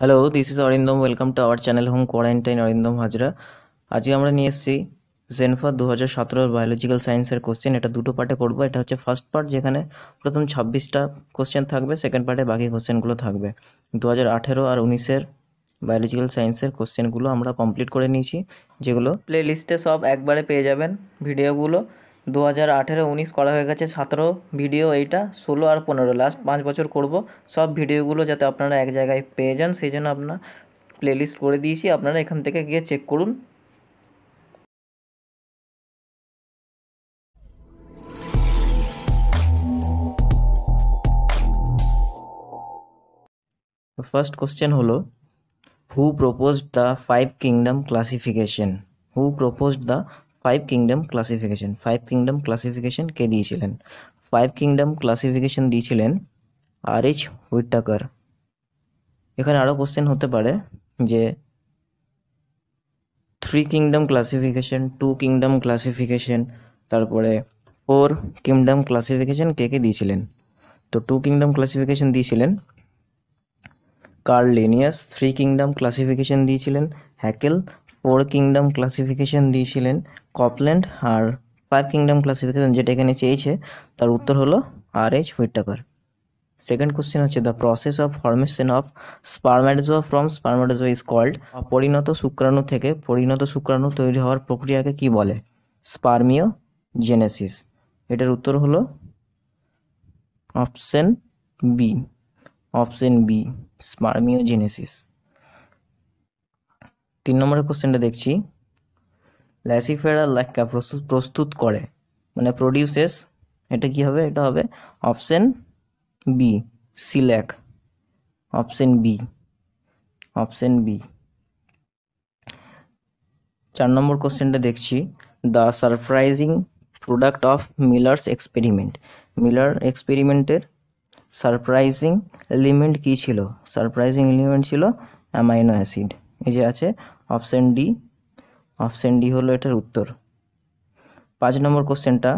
hello this is Arindam welcome to our channel home quarantine Arindam Hazra আজকে আমরা নিয়ে এসেছি জেনফা দু হাজার সতেরোর বায়োলজিক্যাল সায়েন্সের কোশ্চেন এটা দুটো পার্টে করবো এটা হচ্ছে ফার্স্ট পার্ট যেখানে প্রথম ছাব্বিশটা কোশ্চেন থাকবে সেকেন্ড পার্টে বাকি কোশ্চেনগুলো থাকবে দু হাজার আঠেরো আর উনিশের বায়োলজিক্যাল সায়েন্সের কোশ্চেনগুলো আমরা কমপ্লিট করে নিয়েছি যেগুলো প্লে লিস্টে সব একবারে পেয়ে যাবেন ভিডিওগুলো দু হাজার আঠেরো উনিশ করা হয়ে গেছে সতেরো ভিডিও এইটা ষোলো আর পনেরো লাস্ট পাঁচ বছর করব সব ভিডিওগুলো যাতে আপনারা এক জায়গায় পেয়ে যান সেই জন্য আপনার প্লেলিস্ট করে দিয়েছি আপনারা এখান থেকে গিয়ে চেক করুন ফার্স্ট কোশ্চেন হলো who proposed the five kingdom classification who proposed the five kingdom classification five kingdom classification কে দিয়েছিলেন ফাইভ কিংডম ক্লাসিফিকেশন দিয়েছিলেন আর এইচ হুইটাকার এখানে আরও কোশ্চেন হতে পারে যে three kingdom classification two kingdom classification তারপরে ফোর কিংডম ক্লাসিফিকেশন কে কে দিয়েছিলেন তো টু কিংডম ক্লাসিফিকেশন দিয়েছিলেন কার্লিনিয়াস থ্রি কিংডম ক্লাসিফিকেশন দিয়েছিলেন হ্যাকেল ফোর কিংডম ক্লাসিফিকেশন দিয়েছিলেন কপল্যান্ড আর ফায়ার কিংডম ক্লাসিফিকেশন যেটা এখানে চেয়েছে তার উত্তর হলো R H Whittaker second question হচ্ছে the process of formation of spermatozoa from spermatozoa is called পরিণত শুক্রাণু থেকে পরিণত শুক্রাণু তৈরি হওয়ার প্রক্রিয়াকে কি বলে স্পার্মিও জেনেসিস এটার উত্তর হলো option B option B spermiogenesis তিন নম্বরের কোশ্চেনটা দেখছি ল্যাসিফেরা লেখা প্রস্তুত করে মানে প্রডিউসেস এটা কি হবে এটা হবে অপশন বি সিল্যাক অপশান বি অপশান বি চার নম্বর কোশ্চেনটা দেখছি the surprising product of Miller's experiment Miller এক্সপেরিমেন্টের সারপ্রাইজিং এলিমেন্ট কী ছিল সারপ্রাইজিং এলিমেন্ট ছিল অ্যামাইনো অ্যাসিড এই যে আছে অপশন ডি অপশান ডি হলো এটার উত্তর পাঁচ নম্বর কোশ্চেনটা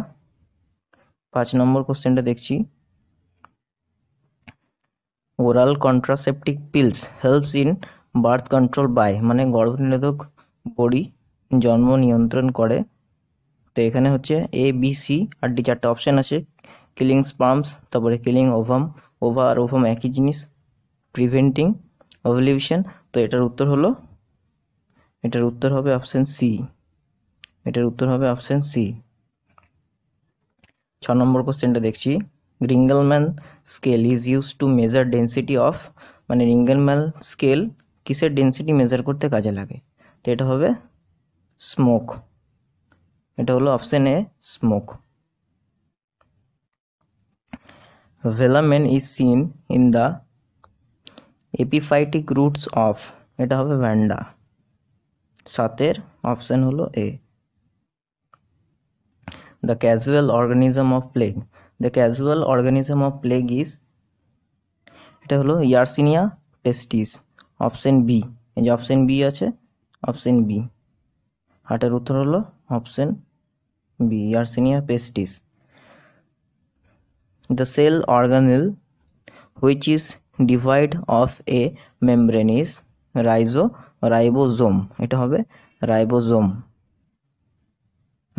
পাঁচ নম্বর কোশ্চেনটা দেখছি oral contraceptive pills helps in birth control by মানে গর্ভনিরোধক বড়ি জন্ম নিয়ন্ত্রণ করে তো এখানে হচ্ছে এ বি সি আর ডি চারটে অপশান আছে কিলিং স্পাম্পস তারপরে কিলিং ওভাম ওভা আর ওভাম একই জিনিস প্রিভেন্টিং ওভলিউশন তো এটার উত্তর হলো এটার উত্তর হবে অপশান সি এটার উত্তর হবে অপশন সি ছ নম্বর কোশ্চেনটা দেখছি Ringelmann scale is use to measure density of মানে রিঙ্গেলম্যান স্কেল কিসের ডেন্সিটি মেজার করতে কাজে লাগে তো এটা হবে স্মোক এটা হলো option A smoke velamen is seen in the epiphytic roots of এটা হবে ভ্যান্ডা সাতের অপশান হলো A the casual organism of plague the casual organism of plague is এটা হলো ইয়ারসিনিয়া পেস্টিস অপশান বি এই যে অপশান বি আছে option B হাটের উত্তর হলো option B Yersinia pestis the cell organelle which is divide of a membrane is rhizo ribosome এটা হবে রাইবোজোম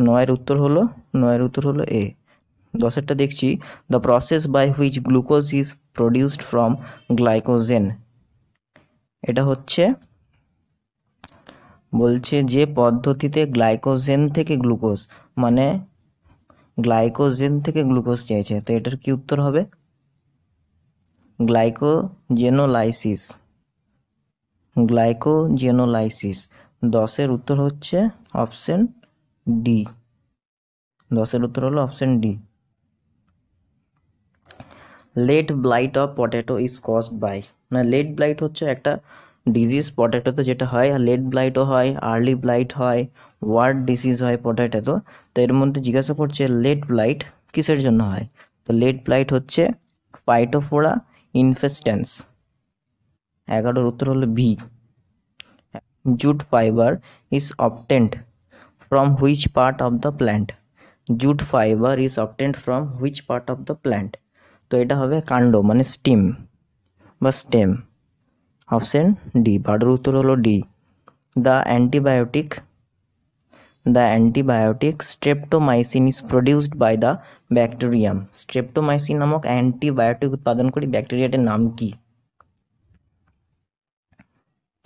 নয়ের উত্তর হলো নয়ের উত্তর হলো এ দশেরটা দেখছি the process by which glucose is produced from glycogen এটা হচ্ছে বলছে যে পদ্ধতিতে গ্লাইকোজেন থেকে গ্লুকোজ মানে গ্লাইকোজেন থেকে গ্লুকোজ চাইছে তো এটার কি উত্তর হবে গ্লাইকোজেনোলাইসিস গ্লাইকোজেনোলাইসিস দশের উত্তর হচ্ছে অপশন ডি দশের উত্তর হলো option D late blight of potato is caused by না লেট ব্লাইট হচ্ছে একটা ডিজিজ পটেটোতে যেটা হয় লেট ব্লাইটও হয় আর্লি ব্লাইট হয় ওয়ার্ড ডিসিজ হয় পটেটোতে তো এর মধ্যে জিজ্ঞাসা করছে লেট ব্লাইট কিসের জন্য হয় তো লেট ব্লাইট হচ্ছে ফাইটোফোরা ইনফেস্টেন্স এগারোর উত্তর হলো B jute fibre is obtained from which part of the plant jute fibre is obtained from which part of the plant তো এটা হবে কাণ্ড মানে স্টিম বা স্টেম অপশন ডি বারোর উত্তর হলো D the antibiotic the antibiotic streptomycin is produced by the bacterium streptomycin নামক অ্যান্টিবায়োটিক উৎপাদন করি ব্যাকটেরিয়াটার নাম কি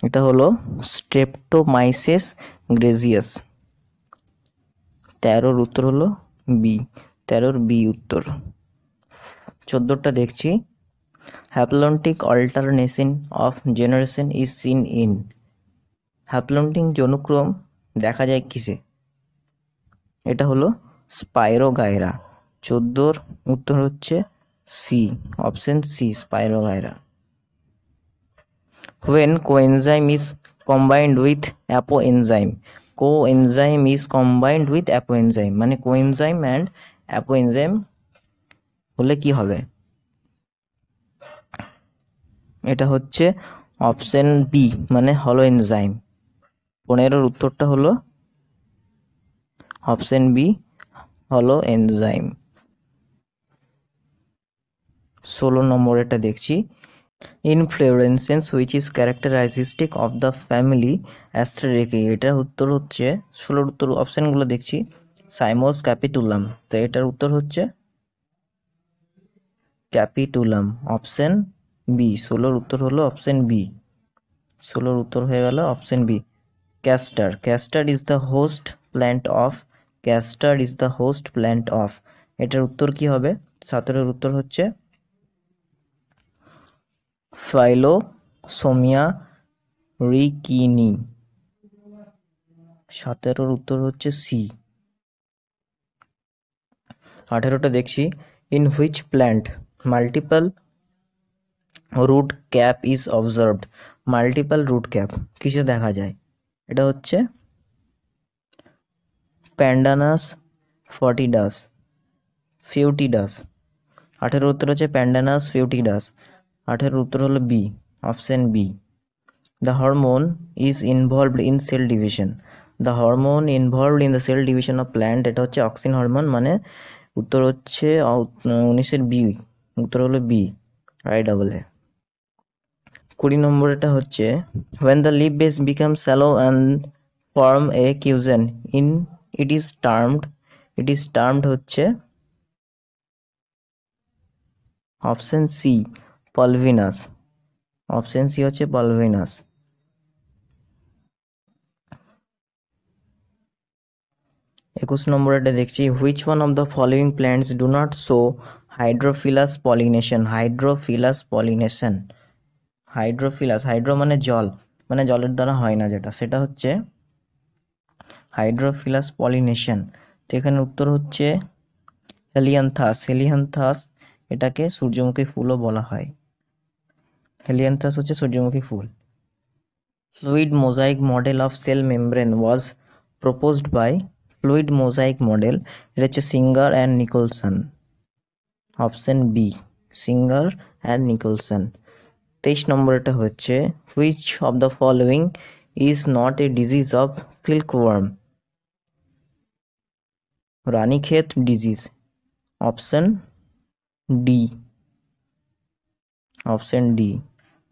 এটা হলো স্ট্রেপ্টোমাইসেস গ্রেজিয়াস তেরোর উত্তর হলো বি তেরোর বি উত্তর চোদ্দোটা দেখছি haplontic alternation of generation is seen in haplontic জনুক্রম দেখা যায় কিসে এটা হলো স্পাইরোগায়রা চোদ্দোর উত্তর হচ্ছে C option C Spirogyra when coenzyme is combined with apoenzyme coenzyme is combined with apoenzyme মানে coenzyme and apoenzyme হলে কি হবে এটা হচ্ছে অপশন বি মানে হলো এনজাইম পনেরোর উত্তরটা হলো অপশন বি হলো এনজাইম ষোলো নম্বর এটা দেখছি inflorescence which is characteristic of the family অ্যাস্ট্রেকে এটার উত্তর হচ্ছে ষোলোর উত্তর অপশানগুলো দেখছি সাইমোস ক্যাপিটুলাম তো এটার উত্তর হচ্ছে ক্যাপিটুলাম অপশান বি ষোলোর উত্তর হলো অপশান বি ষোলোর উত্তর হয়ে গেল option B castor castor is the host plant of castor is the host plant of এটার উত্তর কি হবে সতেরোর উত্তর হচ্ছে ফাইলোসোমিয়া রিকিনি সতেরোর উত্তর হচ্ছে সি আঠেরোটা দেখছি in which plant multiple root cap is observed multiple root cap কিসে দেখা যায় এটা হচ্ছে প্যান্ডানাস ফর্টিডাস ফিউটিডাস আঠেরো উত্তর হচ্ছে প্যান্ডানাস ফিউটিডাস আঠেরোর উত্তর হলো B option B the hormone is involved in cell division the hormone involved in the cell division of plant এটা হচ্ছে অক্সিন হরমোন মানে উত্তর হচ্ছে উনিশের বি উত্তর হলো বি আই ডাবল এ কুড়ি নম্বর এটা হচ্ছে when the leaf base become swollen and form a cushion in it is termed it is termed হচ্ছে option C pulvinus option C হচ্ছে পলভিনাস একুশ নম্বর এটা দেখছি which one of the following plants do not show hydrophilous pollination hydrophilous pollination hydrophilous hydro মানে জল মানে জলের দ্বারা হয় না যেটা সেটা হচ্ছে হাইড্রোফিলাস পলিনেশন তো এখানে উত্তর হচ্ছে হেলিয়ান্থাস হেলিয়ান্থাস এটাকে সূর্যমুখী ফুলও বলা হয় हेलियंथस हे सूर्यमुखी फुल fluid mosaic model of cell membrane was proposed by fluid mosaic model it Singer and Nicolson option B Singer and Nicolson तेईस नम्बर हे which of the following is not a disease of silk worm खेत disease option D option D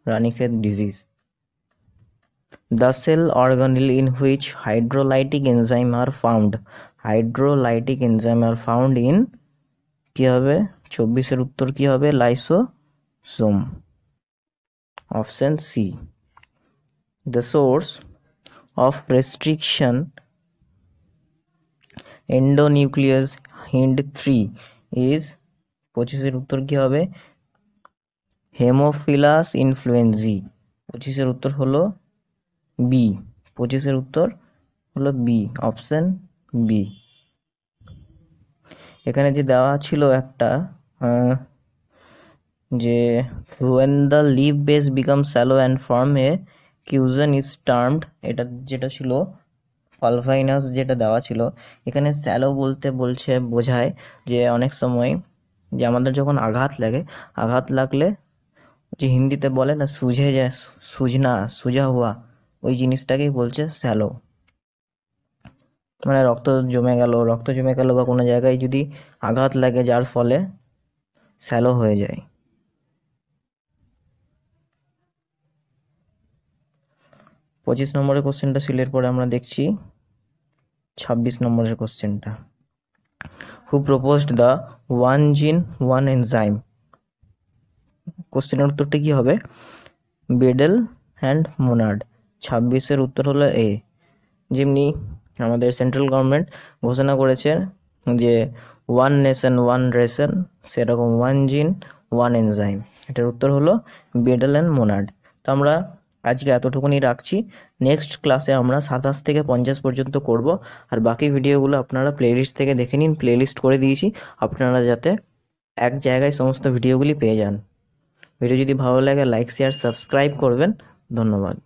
Ranikhet disease the cell organelle in which hydrolytic enzyme are found hydrolytic enzyme are found in कि चौबीस उत्तर कि lysosome option C the source of restriction endonuclease Hind three is पचिस उत्तर कि Haemophilus influenzae পঁচিশের উত্তর হলো বি পঁচিশের উত্তর হলো বি অপশান বি এখানে যে দেওয়া ছিল একটা যে when the leaf base become swollen and form a cushion is termed এটা যেটা ছিল পালভাইনাস যেটা দেওয়া ছিল এখানে স্যালো বলতে বলছে বোঝায় যে অনেক সময় যে আমাদের যখন আঘাত লাগে আঘাত লাগলে যে হিন্দিতে বলে না সুঝে যায় সুজনা সুজা হওয়া ওই জিনিসটাকেই বলছে স্যালো মানে রক্ত জমে গেল রক্ত জমে গেল বা কোনো জায়গায় যদি আঘাত লাগে যার ফলে স্যালো হয়ে যায় পঁচিশ নম্বরের কোশ্চেনটা সিলের পরে আমরা দেখছি ছাব্বিশ নম্বরের কোশ্চেনটা who proposed the one gene one enzyme কোশ্চেনের উত্তরটি কী হবে বেডেল অ্যান্ড মোনার্ড ছাব্বিশের উত্তর হলো এ যেমনি আমাদের সেন্ট্রাল গভর্নমেন্ট ঘোষণা করেছে যে ওয়ান নেশন ওয়ান রেশন সেরকম ওয়ান জিন ওয়ান এনজাইম এটার উত্তর হলো বেডেল অ্যান্ড মোনার্ড তো আমরা আজকে এতটুকুনি রাখছি নেক্সট ক্লাসে আমরা সাতাশ থেকে পঞ্চাশ পর্যন্ত করব আর বাকি ভিডিওগুলো আপনারা প্লেলিস্ট থেকে দেখে নিন প্লেলিস্ট করে দিয়েছি আপনারা যাতে এক জায়গায় সমস্ত ভিডিওগুলি পেয়ে যান ভিডিও যদি ভালো লাগে লাইক শেয়ার সাবস্ক্রাইব করবেন ধন্যবাদ